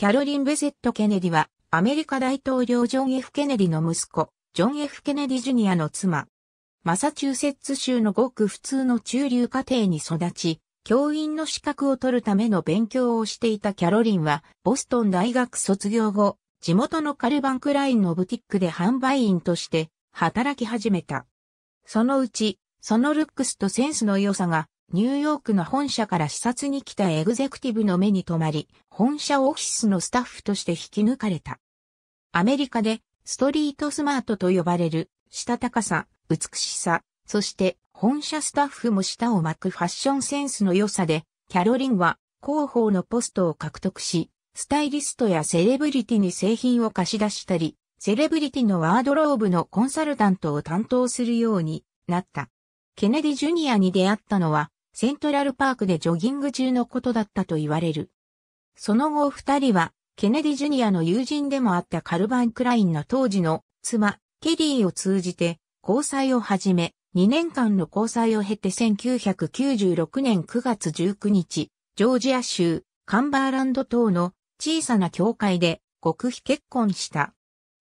キャロリン・ベセット・ケネディは、アメリカ大統領ジョン・ F・ ケネディの息子、ジョン・ F・ ケネディ・ジュニアの妻。マサチューセッツ州のごく普通の中流家庭に育ち、教員の資格を取るための勉強をしていたキャロリンは、ボストン大学卒業後、地元のカルバンクラインのブティックで販売員として働き始めた。そのうち、そのルックスとセンスの良さがニューヨークの本社から視察に来たエグゼクティブの目に留まり、本社オフィスのスタッフとして引き抜かれた。アメリカでストリートスマートと呼ばれる、したたかさ、美しさ、そして本社スタッフも舌を巻くファッションセンスの良さで、キャロリンは広報のポストを獲得し、スタイリストやセレブリティに製品を貸し出したり、セレブリティのワードローブのコンサルタントを担当するようになった。ケネディ・ジュニアに出会ったのは、セントラルパークでジョギング中のことだったと言われる。その後二人は、ケネディ・ジュニアの友人でもあったカルバン・クラインの当時の妻、ケリーを通じて、交際を始め、2年間の交際を経て1996年9月19日、ジョージア州、カンバーランド島の小さな教会で極秘結婚した。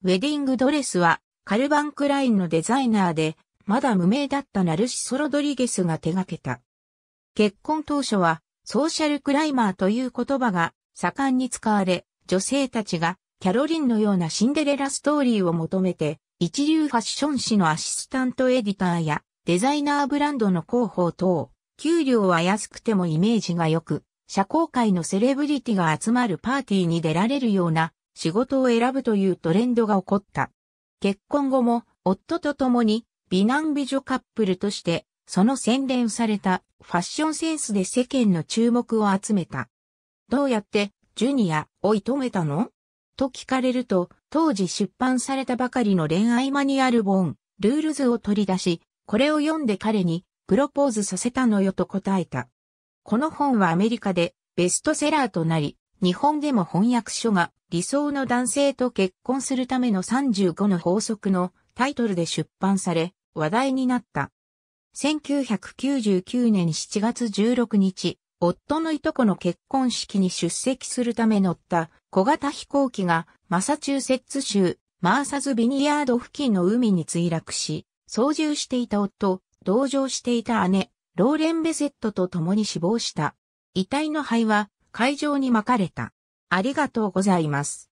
ウェディングドレスはカルバン・クラインのデザイナーで、まだ無名だったナルシソ・ロドリゲスが手掛けた。結婚当初は、ソーシャルクライマーという言葉が盛んに使われ、女性たちがキャロリンのようなシンデレラストーリーを求めて、一流ファッション誌のアシスタントエディターやデザイナーブランドの広報等、給料は安くてもイメージが良く、社交界のセレブリティが集まるパーティーに出られるような仕事を選ぶというトレンドが起こった。結婚後も夫と共に美男美女カップルとしてその洗練されたファッションセンスで世間の注目を集めた。どうやってジュニアを射止めたのと聞かれると、当時出版されたばかりの恋愛マニュアル本、ルールズを取り出し、これを読んで彼にプロポーズさせたのよと答えた。この本はアメリカでベストセラーとなり、日本でも翻訳書が理想の男性と結婚するための35の法則のタイトルで出版され、話題になった。1999年7月16日、夫のいとこの結婚式に出席するため乗った小型飛行機がマサチューセッツ州マーサズビニヤード付近の海に墜落し、操縦していた夫、同乗していた姉、ローレン・ベセットと共に死亡した。遺体の灰は会場に撒かれた。ありがとうございます。